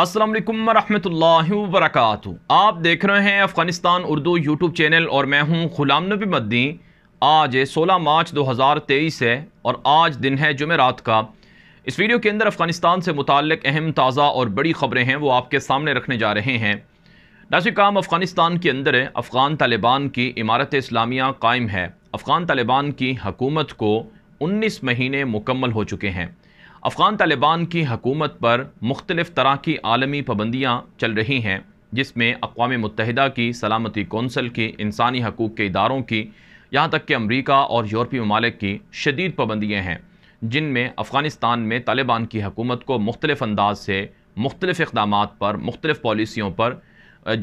असलम वालेकुम रहमतुल्लाहि आप देख रहे हैं अफ़गानिस्तान उर्दू यूट्यूब चैनल और मैं हूं गुलाम नबी मद्दी आज 16 मार्च 2023 है और आज दिन है जुमेरात का इस वीडियो के अंदर अफ़गानिस्तान से मुतक अहम ताज़ा और बड़ी ख़बरें हैं वो आपके सामने रखने जा रहे हैं नासिक काम अफ़गानिस्तान के अंदर अफ़गान तालिबान की इमारत इस्लामिया कायम है अफ़गान तालिबान की हकूमत को उन्नीस महीने मुकम्मल हो चुके हैं अफ़गान तालिबान की हकूमत पर मुख्तलिफ़ तरह की आलमी पाबंदियाँ चल रही हैं जिसमें अकवा मुतहदा की सलामती कौंसल की इंसानी हकूक़ के इदारों की यहाँ तक कि अमरीका और यूरोपी ममालिक की शदीद पाबंदियाँ हैं जिनमें अफ़गानिस्तान में तालिबान की हकूमत को मुख्तलिफ़ अंदाज से मुख्तलिफ़ इकदाम पर मुख्तलिफ़ पॉलिसियों पर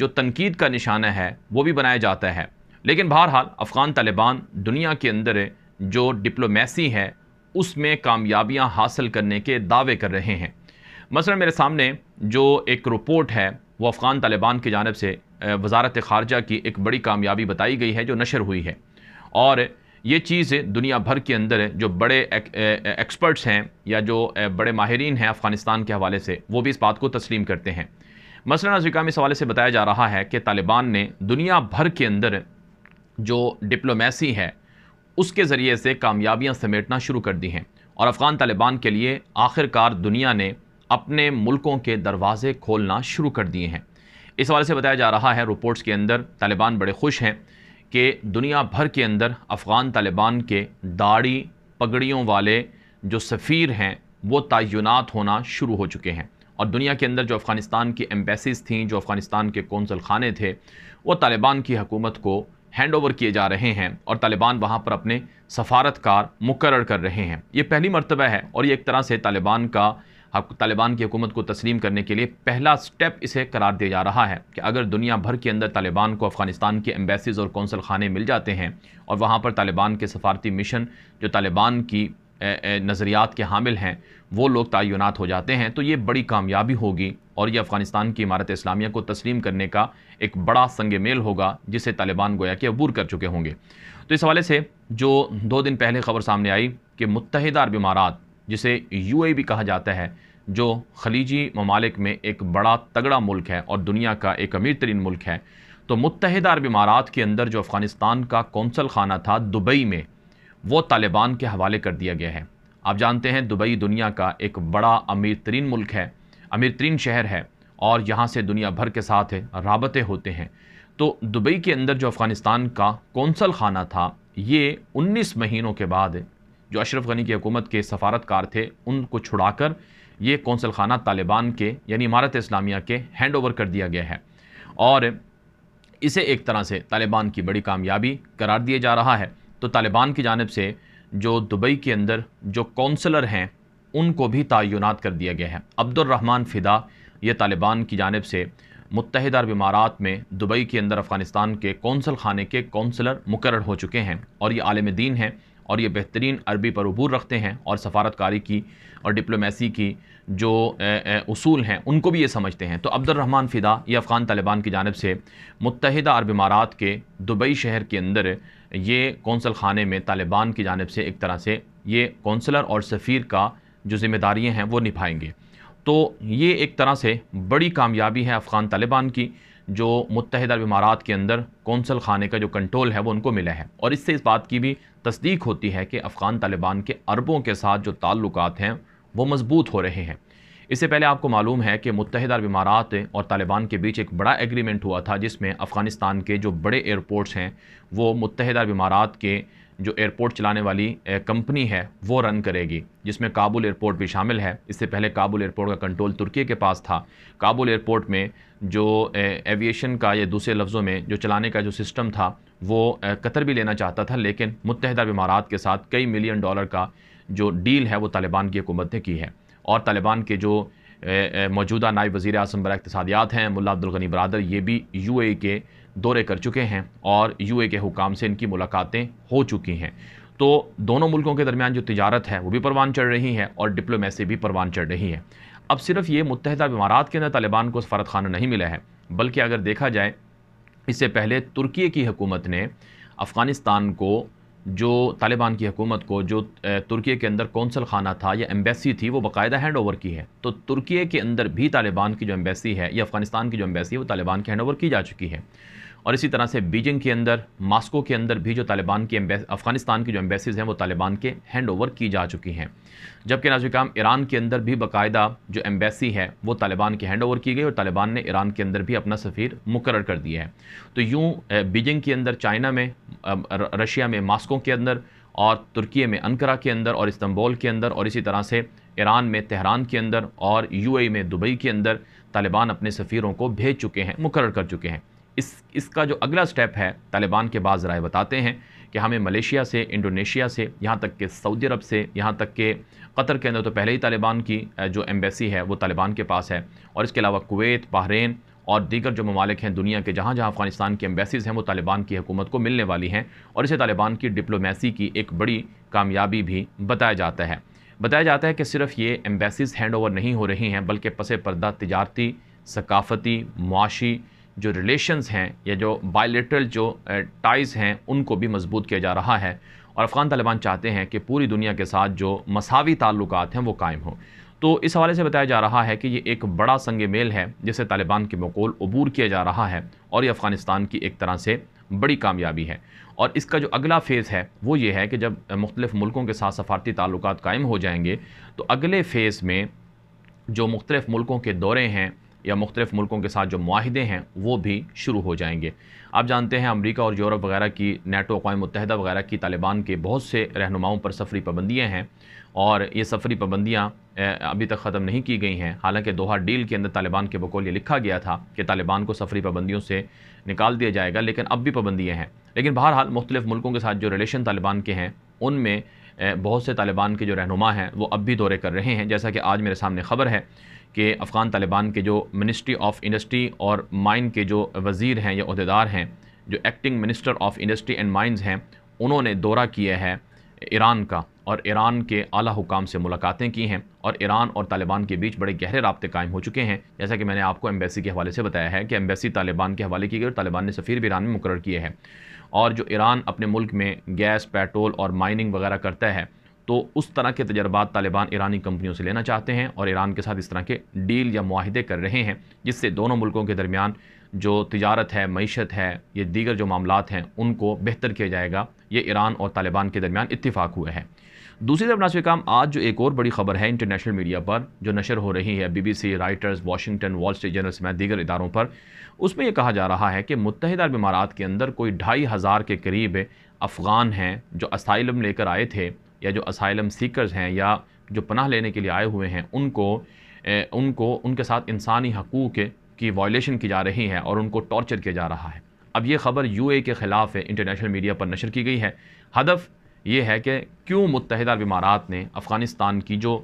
जो तनकीद का निशाना है वो भी बनाया जाता है लेकिन बहरहाल अफ़गान तालिबान दुनिया के अंदर जो डिप्लोमेसी है उसमें कामयाबियां हासिल करने के दावे कर रहे हैं मसला मेरे सामने जो एक रिपोर्ट है वो अफ़गान तालिबान की जानब से वजारत ख़ारजा की एक बड़ी कामयाबी बताई गई है जो नशर हुई है और ये चीज़ दुनिया भर के अंदर जो बड़े एक, ए, एक्सपर्ट्स हैं या जो बड़े माहरीन हैं अफ़गानिस्तान के हवाले से वो भी इस बात को तस्लीम करते हैं मसला नाजिकाम इस हवाले से बताया जा रहा है कि तालिबान ने दुनिया भर के अंदर जो डिप्लोमेसी है उसके ज़रिए से कामयाबियाँ समेटना शुरू कर दी हैं और अफ़गान तालिबान के लिए आखिरकार दुनिया ने अपने मुल्कों के दरवाजे खोलना शुरू कर दिए हैं इस हवाले से बताया जा रहा है रिपोर्ट्स के अंदर तालिबान बड़े खुश हैं कि दुनिया भर के अंदर अफ़गान तालिबान के दाढ़ी पगड़ियों वाले जो सफ़ीर हैं वो तयनत होना शुरू हो चुके हैं और दुनिया के अंदर जो अफ़गानिस्तान की एम्बेसीज थी जो अफ़गानिस्तान के कौंसल खाने थे वो तालिबान की हकूमत को हैंड ओवर किए जा रहे हैं और तालिबान वहाँ पर अपने सफारतकार मुकर कर रहे हैं ये पहली मरतबा है और ये एक तरह से तालिबान का तालिबान की हुकूमत को तस्लीम करने के लिए पहला स्टेप इसे करार दिया जा रहा है कि अगर दुनिया भर के अंदर तालिबान को अफ़गानिस्तान के एम्बेसीज़ और कौंसल खाने मिल जाते हैं और वहाँ पर तालिबान के सफारती मिशन जो तालिबान की नज़रियात के हामिल हैं वो लोग तयनत हो जाते हैं तो ये बड़ी कामयाबी होगी और ये अफ़गानिस्तान की इमारत इस्लामिया को तस्लीम करने का एक बड़ा संग मेल होगा जिसे तालिबान गोया कि अबूर कर चुके होंगे तो इस हवाले से जो दो दिन पहले खबर सामने आई कि मुतहद अरब इमारात जिसे यू ए भी कहा जाता है जो खलीजी ममालिक में एक बड़ा तगड़ा मुल्क है और दुनिया का एक अमीर तरीन मुल्क है तो मुतहद अरब इमारात के अंदर जो अफ़गानिस्तान का कौंसल खाना था दुबई में वो तालिबान के हवाले कर दिया गया है आप जानते हैं दुबई दुनिया का एक बड़ा अमीर तरीन मुल्क है अमीर तरीन शहर है और यहाँ से दुनिया भर के साथ रबते होते हैं तो दुबई के अंदर जो अफ़गानिस्तान का कौंसल खाना था ये 19 महीनों के बाद जो अशरफ गनी की हुकूमत के सफारतकार थे उनको छुड़ाकर ये कौंसल खाना तालिबान के यानी इमारत इस्लामिया के हैंड ओवर कर दिया गया है और इसे एक तरह से तालिबान की बड़ी कामयाबी करार दिया जा रहा है तो तालिबान की जानब से जो दुबई के अंदर जो कौंसलर हैं उनको भी तयनत कर दिया गया है अब्दुलरहमान फ़िदा ये तालिबान की जानब से मुतहद अरब इमारात में दुबई के अंदर अफ़गानिस्तान के कौंसल खाने के कौंसलर मुकर हो चुके हैं और ये आलम दीन हैं और ये बेहतरीन अरबी पर अबूर रखते हैं और सफारतकारी की और डिप्लोमेसी की जो असूल हैं उनको भी ये समझते हैं तो अब्दुलरहमान फ़िदा ये अफ़गान तालिबान की जानब से मुतहदा अरब इमारात के दुबई शहर के अंदर ये कौंसल खाने में तालिबान की जानब से एक तरह से ये कौंसलर और सफ़ीर का जो ज़िम्मेदारियाँ हैं वो निभाएंगे तो ये एक तरह से बड़ी कामयाबी है अफ़गान तालिबान की जो मुतहद अरब इमारात के अंदर कौंसल खाने का जो कंट्रोल है वो उनको मिला है और इससे इस बात की भी तस्दीक होती है कि अफ़गान तालिबान के अरबों के साथ जो ताल्लुक हैं वो मजबूत हो रहे हैं इससे पहले आपको मालूम है कि मुतहद अरब इमारात और तालिबान के बीच एक बड़ा एग्रीमेंट हुआ था जिसमें अफ़गानिस्तान के जो बड़े एयरपोर्ट्स हैं वो मुतहद अरब इमारात के जो एयरपोर्ट चलाने वाली कंपनी है वो रन करेगी जिसमें काबुल एयरपोर्ट भी शामिल है इससे पहले काबुल एयरपोर्ट का कंट्रोल तुर्की के पास था काबुल एयरपोर्ट में जो एविएशन का या दूसरे लफ्ज़ों में जो चलाने का जो सिस्टम था वो कतर भी लेना चाहता था लेकिन मुतहद इमारात के साथ कई मिलियन डॉलर का जो डील है वो तालिबान की हुकूमत ने की है और तालिबान के जो मौजूदा नायब वज़ी अजम बरा इकतियात हैं मुला अब्दुलगनी बरदर ये भी यू ए के दौरे कर चुके हैं और यूए के हुकाम से इनकी मुलाकातें हो चुकी हैं तो दोनों मुल्कों के दरमियान जो तजारत है वो भी परवान चढ़ रही है और डिप्लोमेसी भी परवान चढ़ रही है अब सिर्फ ये मुतहदा इमारात के अंदर तालिबान को सफारत खाना नहीं मिला है बल्कि अगर देखा जाए इससे पहले तुर्की की हुकूमत ने अफ़गानिस्तान को जो तालिबान की हुकूमत को जो तुर्की के अंदर कौंसल खाना था या एम्बेसी थी वो बाकायदा हैंड ओवर की है तो तुर्की के अंदर भी तालिबान की जो एम्बेसी है या अफ़गानिस्तान की जो एम्बेसी है वो तालिबान की हैंड ओवर की जा चुकी है और इसी तरह से बीजिंग के अंदर मास्को के अंदर भी जो तालिबान की अफ़गानिस्तान की जो एम्बेसीज़ हैं वो तालिबान के हैंड ओवर की जा चुकी हैं जबकि नाजुक काम ईरान के अंदर भी बाकायदा जो एम्बेसी है वो तालिबान के हैंड ओवर की गई और तालिबान ने ईरान के अंदर भी अपना सफ़ीर मुकर कर दिया है तो यूँ बीजिंग के अंदर चाइना में रशिया में मास्को के अंदर और तुर्की में अनकरा के अंदर और इस्तंबोल के अंदर और इसी तरह से ईरान में तहरान के अंदर और यूएई में दुबई के अंदर तालिबान अपने सफ़ीरों को भेज चुके हैं मुकर कर चुके हैं इस इसका जो अगला स्टेप है तालिबान के बाद राय बताते हैं कि हमें मलेशिया से इंडोनेशिया से यहाँ तक के सऊदी अरब से यहाँ तक के कतर के अंदर तो पहले ही तालिबान की जो एम्बेसी है वो तालिबान के पास है और इसके अलावा कुवैत बहरीन और दीगर जो ममालिक हैं दुनिया के जहाँ जहाँ अफगानिस्तान की एम्बेसीज़ हैं वो तालिबान की हुकूमत को मिलने वाली हैं और इसे तालिबान की डिप्लोमेसी की एक बड़ी कामयाबी भी बताया जाता है बताया जाता है कि सिर्फ ये एम्बेसीज़ हैंड ओवर नहीं हो रही हैं बल्कि पसे पर्दा तजारती सकाफती मुआशी जो रिलेशंस हैं या जो बायलेटरल जो टाइज़ eh, हैं उनको भी मजबूत किया जा रहा है और अफ़गान तालिबान चाहते हैं कि पूरी दुनिया के साथ जो मसावी ताल्लुक हैं वो कायम हों तो इस हवाले से बताया जा रहा है कि ये एक बड़ा संग मेल है जिसे तालिबान के मकोल अबूर किया जा रहा है और ये अफ़गानिस्तान की एक तरह से बड़ी कामयाबी है और इसका जो अगला फ़ेज़ है वो ये है कि जब eh, मुख्तलिफ़ मुल्कों के साथ सफारती ताल्लुक कायम हो जाएंगे तो अगले फ़ेज़ में जो मुख्तलिफ़ मुल्कों के दौरे हैं या मुख्तलिफ़ मुल्कों के साथ जो माहदे हैं वो भी शुरू हो जाएंगे आप जानते हैं अमरीका और यूरोप वगैरह की नेटो अक़वा मुतहदा वगैरह की तालिबान के बहुत से रहनुमाओं पर सफरी पाबंदियाँ हैं और ये सफरी पाबंदियाँ अभी तक ख़त्म नहीं की गई हैं हालांकि दोहा डील के अंदर तालिबान के बकौल ये लिखा गया था कि तालिबान को सफरी पाबंदियों से निकाल दिया जाएगा लेकिन अब भी पाबंदियाँ हैं लेकिन बहरहाल मुख्तलिफ़ मुल्कों के साथ जो रिलेशन तालिबान के हैं उनमें बहुत से तालिबान के जो रहनुमा हैं वो अब भी दौरे कर रहे हैं जैसा कि आज मेरे सामने ख़बर है कि अफ़गान तालिबान के जो मिनिस्ट्री ऑफ इंडस्ट्री और माइन के जो वज़ीर हैं या अहदेदार हैं जो acting minister of industry and mines हैं उन्होंने दौरा किया है ईरान का और ईरान के आला हुकाम से मुलाकातें की हैं और ईरान और तालिबान के बीच बड़े गहरे रबते कायम हो चुके हैं जैसा कि मैंने आपको एम्बेसी के हवाले से बताया है कि एम्बेसी तालिबान के हवाले की गई और तालिबान ने सफी भी ईरान में मुकर किए हैं और जो ईरान अपने मुल्क में गैस पेट्रोल और माइनिंग वगैरह करता है तो उस तरह के तजर्बात तालिबान ईरानी कंपनियों से लेना चाहते हैं और ईरान के साथ इस तरह के डील या माहदे कर रहे हैं जिससे दोनों मुल्कों के दरमियान जो तजारत है मीशत है ये दीगर जो मामला हैं उनको बेहतर किया जाएगा ये ईरान और तालिबान के दरमियान इतफ़ाक़ हुए हैं दूसरी तरफ नासिर काम आज जो एक और बड़ी खबर है इंटरनेशनल मीडिया पर जो नशर हो रही है BBC Reuters Washington Wall Street Journal समेत दीगर इदारों पर उसमें यह कहा जा रहा है कि मुतहद अरब इमारात के अंदर कोई ढाई हज़ार के करीब अफ़गान हैं जो असाइलम लेकर आए थे या जो असाइलम सीकर्स हैं या जो पनाह लेने के लिए आए हुए हैं उनको ए, उनको उनके साथ इंसानी हकूक़ की वायलेशन की जा रही है और उनको टॉर्चर किया जा रहा है अब ये खबर यूए के ख़िलाफ़ इंटरनेशनल मीडिया पर नशर की गई है हदफ ये है कि क्यों मुतहद अरब इमारात ने अफ़गानिस्तान की जो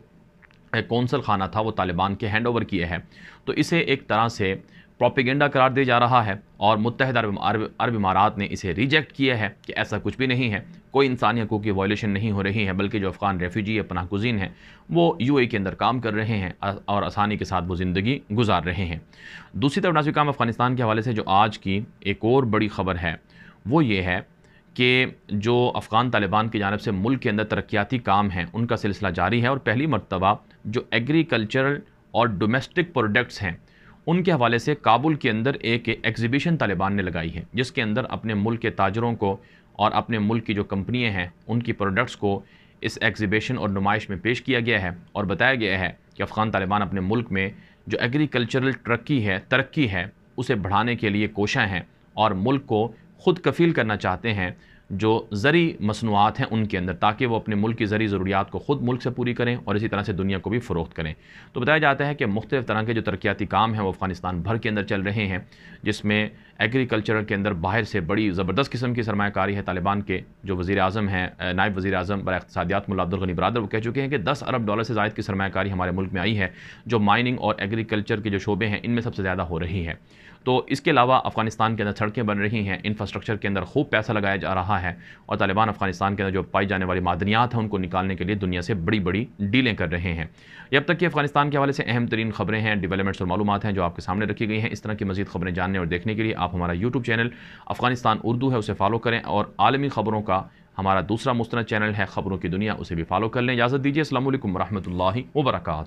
कौंसल खाना था वो तालिबान के हैंड ओवर किए हैं तो इसे एक तरह से प्रोपेगेंडा करार दिया जा रहा है और मुतहद अरब अरब इमारात ने इसे रिजेक्ट किया है कि ऐसा कुछ भी नहीं है कोई इंसानी हकूक़ की वॉयलेशन नहीं हो रही है बल्कि जो अफ़गान रेफ्यूजी या पना गुजीन हैं वो यू ए के अंदर काम कर रहे हैं और आसानी के साथ वो ज़िंदगी गुजार रहे हैं दूसरी तरफ नाजिक अफ़गानिस्तान के हवाले से जो आज की एक और बड़ी ख़बर है वो ये है कि जो अफ़गान तालिबान की जानब से मुल्क के अंदर तरक्याती काम हैं उनका सिलसिला जारी है और पहली मरतबा जो एग्रीकल्चरल और डोमेस्टिक प्रोडक्ट्स हैं उनके हवाले से काबुल के अंदर एक एग्ज़िबिशन तालिबान ने लगाई है जिसके अंदर अपने मुल्क के ताजरों को और अपने मुल्क की जो कंपनियाँ हैं उनकी प्रोडक्ट्स को इस एग्ज़िबिशन और नुमाइश में पेश किया गया है और बताया गया है कि अफ़गान तालिबान अपने मुल्क में जो एग्रीकल्चरल तरक्की है तरक्की है उसे बढ़ाने के लिए कोशाँ हैं और मुल्क को ख़ुद कफ़ील करना चाहते हैं जो ज़री मसनूआत हैं उनके अंदर ताकि वो अपने मुल्क की ज़री ज़रूरियात को ख़ुद मुल्क से पूरी करें और इसी तरह से दुनिया को भी फ़रोख्त करें तो बताया जाता है कि मुख्तलिफ़ तरह के जो तरक्याती काम हैं वो अफ़गानिस्तान भर के अंदर चल रहे हैं जिसमें एग्रीकल्चर के अंदर बाहर से बड़ी ज़बरदस्त किस्म की सरमाकारी है तालिबान के जो वज़ी अजम हैं नायब वज़ी अजम बर अकतसादियात मुला अब्दुलगनी बरदर वो कह चुके हैं कि दस अरब डॉलर से ज़ायद की सरमाकारी हमारे मुल्क में आई है जो माइनिंग और एग्रीकल्चर के जो शोबे हैं इनमें सबसे ज़्यादा हो रही है तो इसके अलावा अफगानिस्तान के अंदर सड़कें बन रही हैं इंफ्रास्ट्रक्चर के अंदर खूब पैसा लगाया जा रहा है और तालिबान अफगानिस्तान के अंदर जो पाई जाने वाली मादनियात हैं उनको निकालने के लिए दुनिया से बड़ी बड़ी डीलें कर रहे हैं जब अब तक कि अफगानिस्तान के हवाले से अहम तरीन खबरें हैं डिवेलपमेंट्स और मालूम हैं जो आपके सामने रखी गई हैं इस तरह की मजीद खबरें जानने और देखने के लिए आप हमारा यूट्यूब चैनल अफगानिस्तान उर्दू है उसे फॉलो करें और आलमी खबरों का हमारा दूसरा मुस्तर चैनल है खबरों की दुनिया उसे भी फॉलो कर लें इजाज़त दीजिए असल वरहमल वर्का